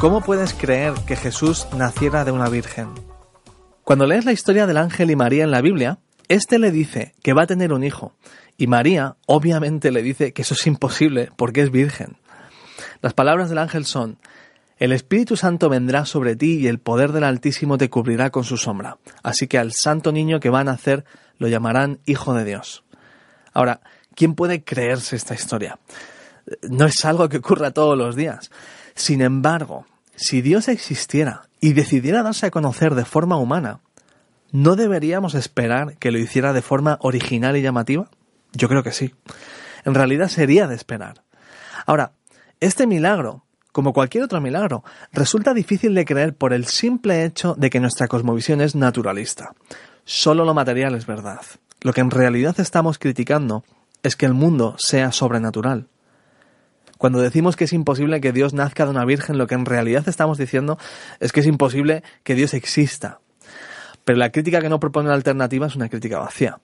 ¿Cómo puedes creer que Jesús naciera de una virgen? Cuando lees la historia del ángel y María en la Biblia, éste le dice que va a tener un hijo y María obviamente le dice que eso es imposible porque es virgen. Las palabras del ángel son, el Espíritu Santo vendrá sobre ti y el poder del Altísimo te cubrirá con su sombra. Así que al santo niño que va a nacer lo llamarán Hijo de Dios. Ahora, ¿quién puede creerse esta historia? No es algo que ocurra todos los días. Sin embargo, si Dios existiera y decidiera darse a conocer de forma humana, ¿no deberíamos esperar que lo hiciera de forma original y llamativa? Yo creo que sí. En realidad sería de esperar. Ahora, este milagro, como cualquier otro milagro, resulta difícil de creer por el simple hecho de que nuestra cosmovisión es naturalista. Solo lo material es verdad. Lo que en realidad estamos criticando es que el mundo sea sobrenatural. Cuando decimos que es imposible que Dios nazca de una virgen, lo que en realidad estamos diciendo es que es imposible que Dios exista. Pero la crítica que no propone la alternativa es una crítica vacía.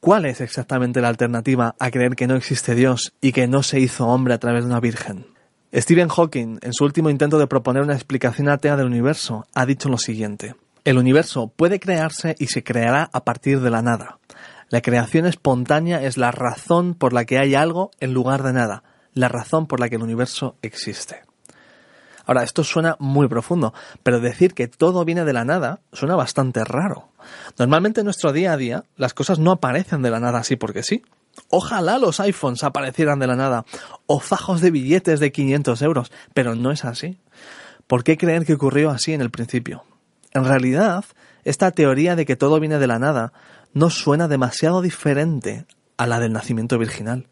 ¿Cuál es exactamente la alternativa a creer que no existe Dios y que no se hizo hombre a través de una virgen? Stephen Hawking, en su último intento de proponer una explicación atea del universo, ha dicho lo siguiente. El universo puede crearse y se creará a partir de la nada. La creación espontánea es la razón por la que hay algo en lugar de nada, la razón por la que el universo existe. Ahora, esto suena muy profundo, pero decir que todo viene de la nada suena bastante raro. Normalmente en nuestro día a día las cosas no aparecen de la nada así porque sí. Ojalá los iPhones aparecieran de la nada o fajos de billetes de 500 euros, pero no es así. ¿Por qué creer que ocurrió así en el principio? En realidad, esta teoría de que todo viene de la nada no suena demasiado diferente a la del nacimiento virginal.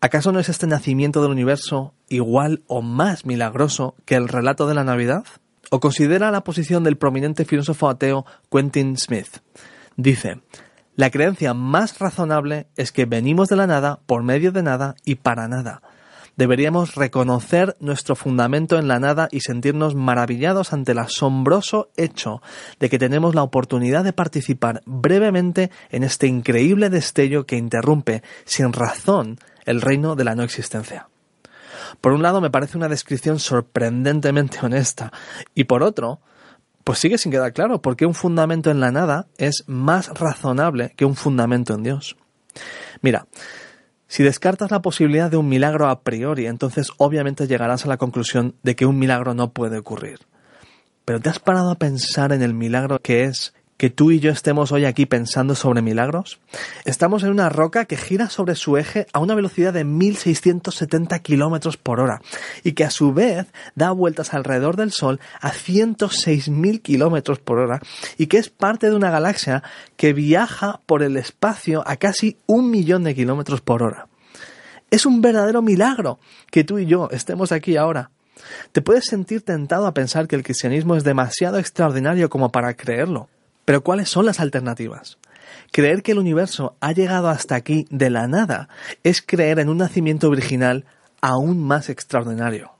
¿Acaso no es este nacimiento del universo igual o más milagroso que el relato de la Navidad? O considera la posición del prominente filósofo ateo Quentin Smith. Dice, la creencia más razonable es que venimos de la nada, por medio de nada y para nada. Deberíamos reconocer nuestro fundamento en la nada y sentirnos maravillados ante el asombroso hecho de que tenemos la oportunidad de participar brevemente en este increíble destello que interrumpe, sin razón, el reino de la no existencia. Por un lado me parece una descripción sorprendentemente honesta y por otro, pues sigue sin quedar claro por qué un fundamento en la nada es más razonable que un fundamento en Dios. Mira, si descartas la posibilidad de un milagro a priori, entonces obviamente llegarás a la conclusión de que un milagro no puede ocurrir. Pero ¿te has parado a pensar en el milagro que es que tú y yo estemos hoy aquí pensando sobre milagros? Estamos en una roca que gira sobre su eje a una velocidad de 1670 kilómetros por hora y que a su vez da vueltas alrededor del Sol a 106.000 kilómetros por hora y que es parte de una galaxia que viaja por el espacio a casi un millón de kilómetros por hora. Es un verdadero milagro que tú y yo estemos aquí ahora te puedes sentir tentado a pensar que el cristianismo es demasiado extraordinario como para creerlo. Pero ¿cuáles son las alternativas? Creer que el universo ha llegado hasta aquí de la nada es creer en un nacimiento virginal aún más extraordinario.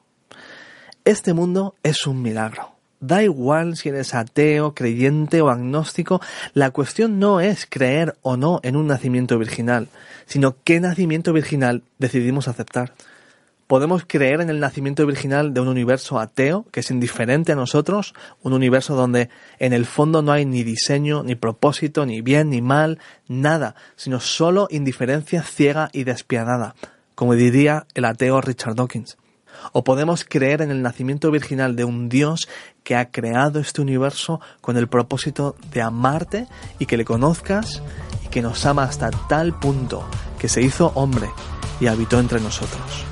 Este mundo es un milagro. Da igual si eres ateo, creyente o agnóstico, la cuestión no es creer o no en un nacimiento virginal, sino qué nacimiento virginal decidimos aceptar. ¿Podemos creer en el nacimiento virginal de un universo ateo que es indiferente a nosotros? Un universo donde en el fondo no hay ni diseño, ni propósito, ni bien, ni mal, nada, sino solo indiferencia ciega y despiadada, como diría el ateo Richard Dawkins. ¿O podemos creer en el nacimiento virginal de un Dios que ha creado este universo con el propósito de amarte y que le conozcas y que nos ama hasta tal punto que se hizo hombre y habitó entre nosotros?